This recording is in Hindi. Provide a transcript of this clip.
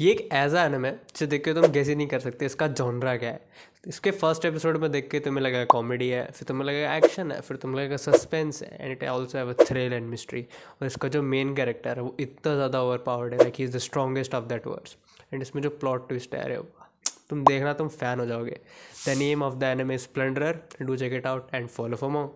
ये एक ऐसा एनम है जिसे देख के तुम गैस ही नहीं कर सकते इसका जॉनरा क्या है इसके फर्स्ट एपिसोड में देख के तुम्हें लगा कॉमेडी है फिर तुम्हें लगेगा एक्शन है फिर तुम्हें लगेगा सस्पेंस है and it also have a thrill and mystery और इसका जो मेन कैरेक्टर है वो इतना ज़्यादा ओवर पावर्ड है like he is the strongest of that words and इसमें जो प्लॉट ट्विस्ट है अरे तुम देखना तुम फैन हो जाओगे the name of the enemy is splendour do check it out and follow for मॉ